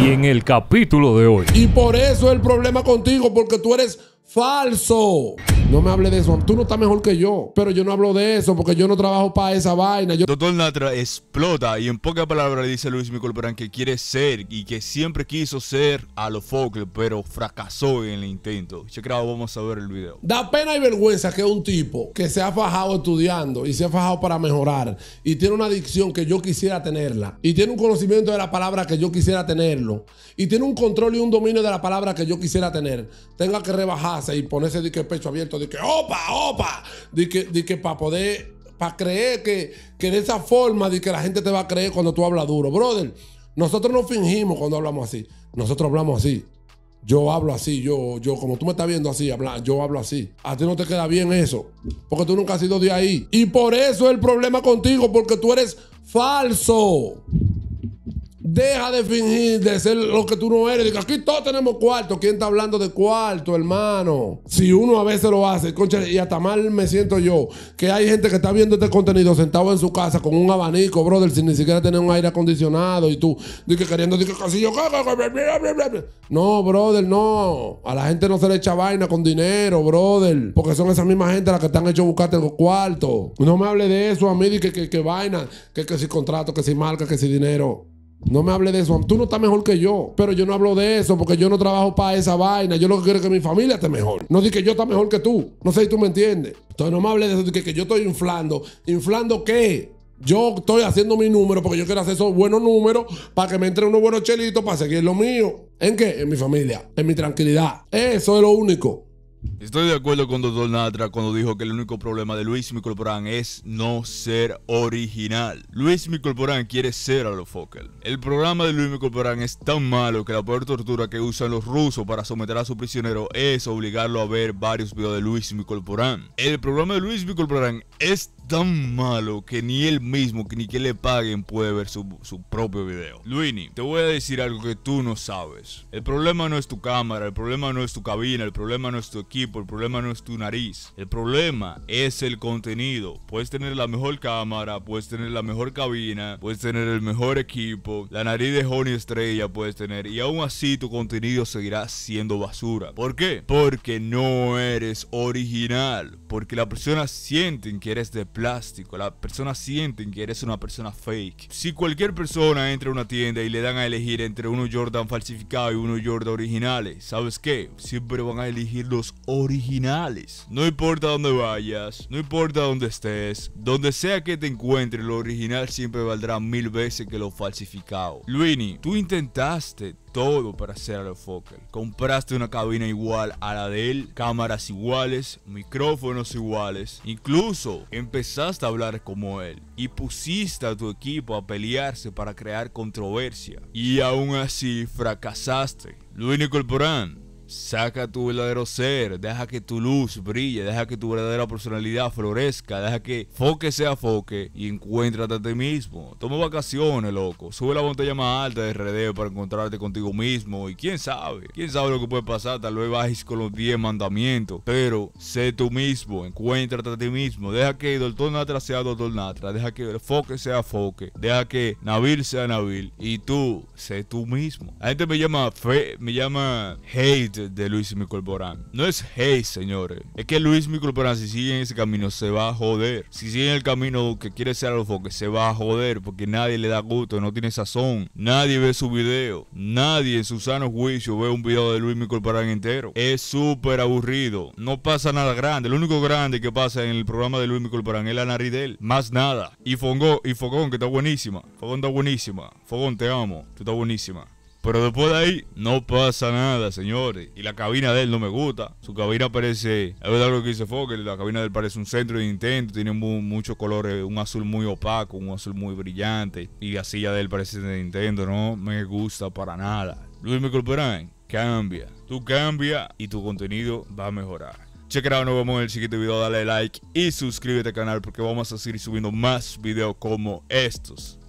Y en el capítulo de hoy. Y por eso el problema contigo, porque tú eres falso. No me hable de eso. Tú no estás mejor que yo. Pero yo no hablo de eso porque yo no trabajo para esa vaina. Yo... Doctor Natra explota y en pocas palabras dice Luis Micolperán que quiere ser y que siempre quiso ser a los Focal, pero fracasó en el intento. Yo vamos a ver el video. Da pena y vergüenza que un tipo que se ha fajado estudiando y se ha fajado para mejorar y tiene una adicción que yo quisiera tenerla y tiene un conocimiento de la palabra que yo quisiera tenerlo y tiene un control y un dominio de la palabra que yo quisiera tener, tenga que rebajarse y ponerse de que pecho abierto de que opa, opa, de que, que para poder, para creer que, que de esa forma, de que la gente te va a creer cuando tú hablas duro. Brother, nosotros no fingimos cuando hablamos así, nosotros hablamos así. Yo hablo así, yo, yo, como tú me estás viendo así, habla, yo hablo así. A ti no te queda bien eso, porque tú nunca has sido de ahí. Y por eso el problema contigo, porque tú eres falso. Deja de fingir de ser lo que tú no eres. aquí todos tenemos cuarto. ¿Quién está hablando de cuarto, hermano? Si uno a veces lo hace, concha, y hasta mal me siento yo, que hay gente que está viendo este contenido sentado en su casa con un abanico, brother, sin ni siquiera tener un aire acondicionado y tú, dije, queriendo, dije, casi yo, no, brother, no. A la gente no se le echa vaina con dinero, brother, porque son esas mismas gente las que están hecho buscarte los cuartos. No me hable de eso a mí, que, que, vaina, que, que si contrato, que si marca, que si dinero. No me hable de eso. Tú no estás mejor que yo. Pero yo no hablo de eso porque yo no trabajo para esa vaina. Yo lo que quiero es que mi familia esté mejor. No di que yo esté mejor que tú. No sé si tú me entiendes. Entonces no me hable de eso. Que, que yo estoy inflando. ¿Inflando qué? Yo estoy haciendo mi número porque yo quiero hacer esos buenos números para que me entre unos buenos chelitos para seguir lo mío. ¿En qué? En mi familia. En mi tranquilidad. Eso es lo único. Estoy de acuerdo con Doctor Natra cuando dijo que el único problema de Luis Micolporán es no ser original. Luis Micolporán quiere ser a los Focal El programa de Luis Micolporán es tan malo que la peor tortura que usan los rusos para someter a su prisionero es obligarlo a ver varios videos de Luis Micolporán. El programa de Luis Micolporán es tan malo que ni él mismo, ni que le paguen, puede ver su, su, propio video. Luini, te voy a decir algo que tú no sabes. El problema no es tu cámara, el problema no es tu cabina, el problema no es tu equipo, el problema no es tu nariz. El problema es el contenido. Puedes tener la mejor cámara, puedes tener la mejor cabina, puedes tener el mejor equipo, la nariz de Honey Estrella puedes tener y aún así tu contenido seguirá siendo basura. ¿Por qué? Porque no eres original, porque la persona sienten que eres de plástico. Las personas sienten que eres una persona fake. Si cualquier persona entra a una tienda y le dan a elegir entre uno Jordan falsificado y uno Jordan originales, ¿sabes qué? Siempre van a elegir los originales. No importa dónde vayas, no importa dónde estés, donde sea que te encuentres, lo original siempre valdrá mil veces que lo falsificado. Luini, tú intentaste todo para hacer al Fokker. Compraste una cabina igual a la de él, cámaras iguales, micrófonos iguales. Incluso empezaste a hablar como él y pusiste a tu equipo a pelearse para crear controversia. Y aún así fracasaste. Luis Corporán Saca tu verdadero ser, deja que tu luz brille, deja que tu verdadera personalidad florezca, deja que foque sea foque y encuéntrate a ti mismo. Toma vacaciones, loco. Sube la montaña más alta de RD para encontrarte contigo mismo y quién sabe, quién sabe lo que puede pasar, tal vez bajes con los 10 mandamientos, pero sé tú mismo, encuéntrate a ti mismo, deja que Doctor Natra sea Doctor Natra, deja que el foque sea foque, deja que Nabil sea Nabil y tú sé tú mismo. La gente me llama fe, me llama hate de Luis Borán No es hey señores. Es que Luis Borán si sigue en ese camino, se va a joder. Si sigue en el camino que quiere ser que se va a joder porque nadie le da gusto, no tiene sazón. Nadie ve su video. Nadie en su sano juicio ve un video de Luis Borán entero. Es súper aburrido. No pasa nada grande. Lo único grande que pasa en el programa de Luis Borán es la nariz de él. Más nada. Y Fongo, y Fogón, que está buenísima. Fogón está buenísima. Fogón, te amo. Tú estás buenísima. Pero después de ahí no pasa nada, señores. Y la cabina de él no me gusta. Su cabina parece, es verdad lo que dice Fogel la cabina de él parece un centro de intento, tiene muchos colores, un azul muy opaco, un azul muy brillante. Y la silla de él parece de Nintendo, no me gusta para nada. Luis Perán cambia. Tú cambia y tu contenido va a mejorar. out, nos vemos en el siguiente video. Dale like y suscríbete al canal porque vamos a seguir subiendo más videos como estos.